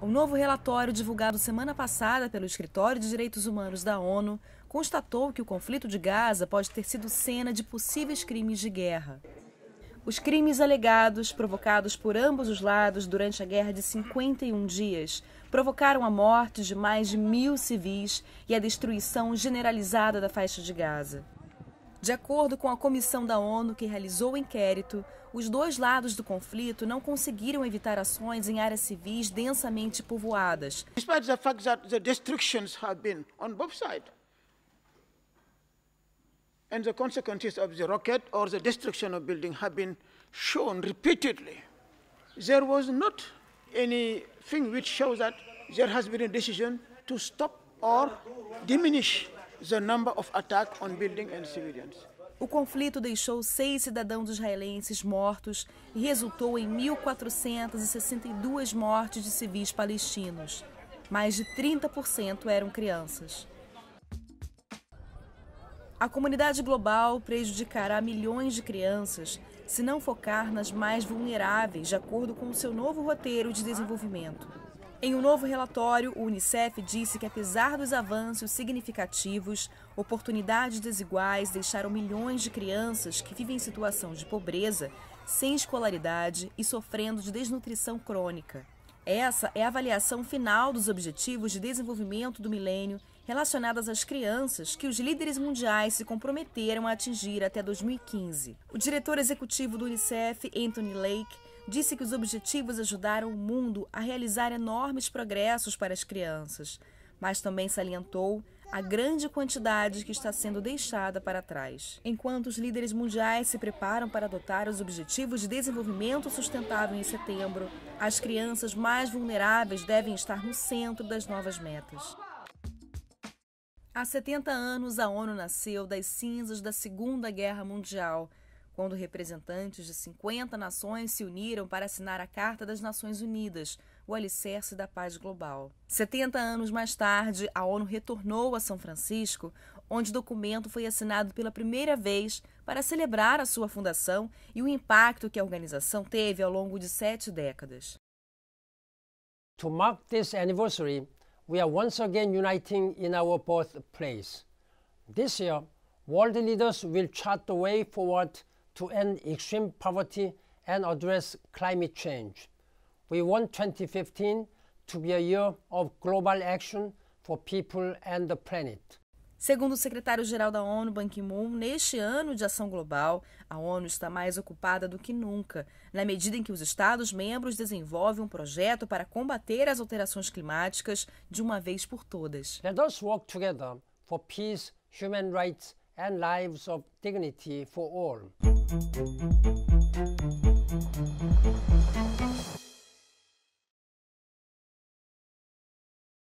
O novo relatório divulgado semana passada pelo Escritório de Direitos Humanos da ONU constatou que o conflito de Gaza pode ter sido cena de possíveis crimes de guerra. Os crimes alegados, provocados por ambos os lados durante a guerra de 51 dias, provocaram a morte de mais de mil civis e a destruição generalizada da faixa de Gaza. De acordo com a comissão da ONU que realizou o inquérito, os dois lados do conflito não conseguiram evitar ações em áreas civis densamente povoadas. Despite the fact that the destructions have been on both sides. And the consequences of the rocket or the destruction of building have been shown repeatedly. There was not anything which shows that there has been a decision to stop or diminish the number of on building and civilians. O conflito deixou seis cidadãos israelenses mortos e resultou em 1.462 mortes de civis palestinos. Mais de 30% eram crianças. A comunidade global prejudicará milhões de crianças se não focar nas mais vulneráveis, de acordo com o seu novo roteiro de desenvolvimento. Em um novo relatório, o Unicef disse que, apesar dos avanços significativos, oportunidades desiguais deixaram milhões de crianças que vivem em situação de pobreza, sem escolaridade e sofrendo de desnutrição crônica. Essa é a avaliação final dos Objetivos de Desenvolvimento do Milênio relacionadas às crianças que os líderes mundiais se comprometeram a atingir até 2015. O diretor executivo do Unicef, Anthony Lake, disse que os objetivos ajudaram o mundo a realizar enormes progressos para as crianças, mas também salientou a grande quantidade que está sendo deixada para trás. Enquanto os líderes mundiais se preparam para adotar os Objetivos de Desenvolvimento Sustentável em setembro, as crianças mais vulneráveis devem estar no centro das novas metas. Há 70 anos, a ONU nasceu das cinzas da Segunda Guerra Mundial quando representantes de 50 nações se uniram para assinar a Carta das Nações Unidas, o alicerce da paz global. 70 anos mais tarde, a ONU retornou a São Francisco, onde o documento foi assinado pela primeira vez para celebrar a sua fundação e o impacto que a organização teve ao longo de sete décadas. To mark this anniversary, we are once again uniting in our birthplace. This year, world leaders will chart the way forward to end extreme poverty and address climate change. We want 2015 to be a year of global action for people and the planet. Segundo o secretário-geral da ONU, Ban Ki-moon, neste ano de ação global, a ONU está mais ocupada do que nunca, na medida em que os Estados-membros desenvolvem um projeto para combater as alterações climáticas de uma vez por todas. Let us work together for peace, human rights and lives of dignity for all. うん。